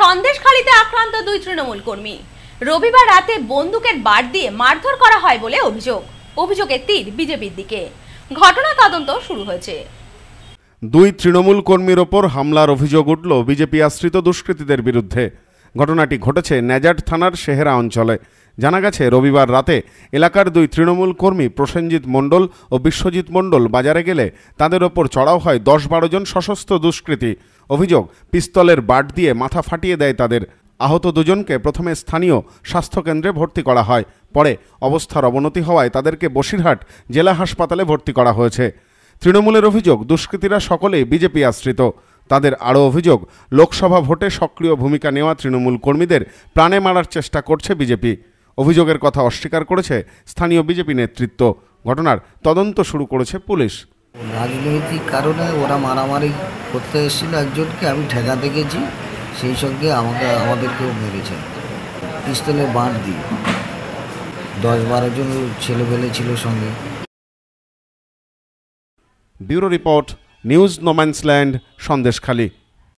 সন্দেশখালিতে আক্রান্ত দুই তৃণমূল কর্মী রবিবার রাতে বন্দুকের বার দিয়ে মারধর করা হয় বলে অভিযোগ অভিযোগের তীর বিজেপির দিকে ঘটনা তদন্ত শুরু হয়েছে দুই তৃণমূল কর্মীর ওপর হামলার অভিযোগ উঠল বিজেপি আশ্রিত দুষ্কৃতীদের বিরুদ্ধে ঘটনাটি ঘটেছে নেজাট থানার শেহেরা অঞ্চলে জানা গেছে রবিবার রাতে এলাকার দুই তৃণমূল কর্মী প্রসেনজিৎ মণ্ডল ও বিশ্বজিৎ মণ্ডল বাজারে গেলে তাদের ওপর চড়াও হয় দশ বারো জন সশস্ত্র দুষ্কৃতী অভিযোগ পিস্তলের বাট দিয়ে মাথা ফাটিয়ে দেয় তাদের আহত দুজনকে প্রথমে স্থানীয় স্বাস্থ্যকেন্দ্রে ভর্তি করা হয় পরে অবস্থার অবনতি হওয়ায় তাদেরকে বসিরহাট জেলা হাসপাতালে ভর্তি করা হয়েছে তৃণমূলের অভিযোগ দুষ্কৃতীরা সকলেই বিজেপি আশ্রিত তাদের আরও অভিযোগ লোকসভা ভোটে সক্রিয় ভূমিকা নেওয়া তৃণমূল কর্মীদের প্রাণে মারার চেষ্টা করছে বিজেপি অভিযোগের কথা অস্বীকার করেছে স্থানীয় বিজেপি নেতৃত্ব ঘটনার তদন্ত শুরু করেছে পুলিশ রাজনৈতিক কারণে ওরা মারামারি করতে এসেছিল একজনকে আমি ঠেকা দেখেছি সেই সঙ্গে আমাকে আমাদেরকেও মেরেছে পিস্তলে বাঁধ দিয়ে দশ বারো জন ছেলেপেলে ছিল সঙ্গে bureau report news no man's land Sandeshkhali